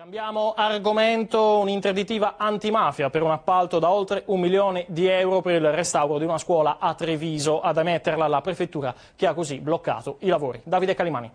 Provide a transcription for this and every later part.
Cambiamo argomento, un'interdittiva antimafia per un appalto da oltre un milione di euro per il restauro di una scuola a Treviso ad emetterla la prefettura che ha così bloccato i lavori. Davide Calimani.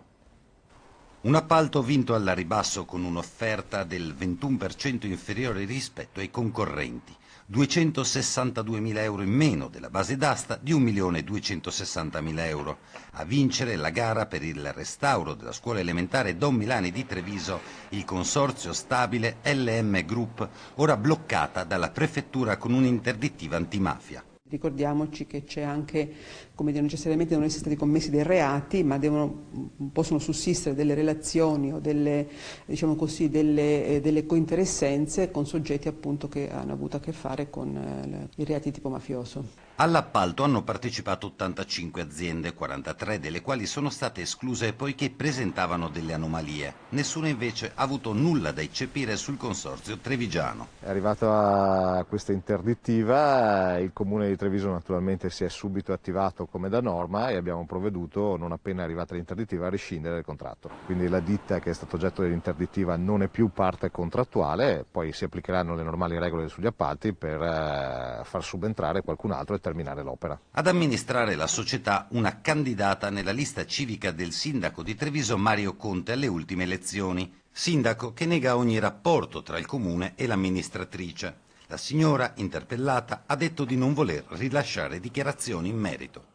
Un appalto vinto alla ribasso con un'offerta del 21% inferiore rispetto ai concorrenti, 262.000 euro in meno della base d'asta di 1.260.000 euro. A vincere la gara per il restauro della scuola elementare Don Milani di Treviso, il consorzio stabile LM Group, ora bloccata dalla prefettura con un'interdittiva antimafia. Ricordiamoci che c'è anche, come dire, necessariamente non essere stati commessi dei reati, ma devono possono sussistere delle relazioni o delle, diciamo così, delle, eh, delle, cointeressenze con soggetti appunto che hanno avuto a che fare con eh, i reati tipo mafioso. All'appalto hanno partecipato 85 aziende, 43 delle quali sono state escluse poiché presentavano delle anomalie. Nessuno invece ha avuto nulla da eccepire sul consorzio trevigiano. È arrivata questa interdittiva, il comune di Treviso naturalmente si è subito attivato come da norma e abbiamo provveduto non appena è arrivata l'interdittiva a rescindere il contratto. Quindi la ditta che è stata oggetto dell'interdittiva non è più parte contrattuale, poi si applicheranno le normali regole sugli appalti per eh, far subentrare qualcun altro e terminare l'opera. Ad amministrare la società una candidata nella lista civica del sindaco di Treviso Mario Conte alle ultime elezioni, sindaco che nega ogni rapporto tra il comune e l'amministratrice. La signora interpellata ha detto di non voler rilasciare dichiarazioni in merito.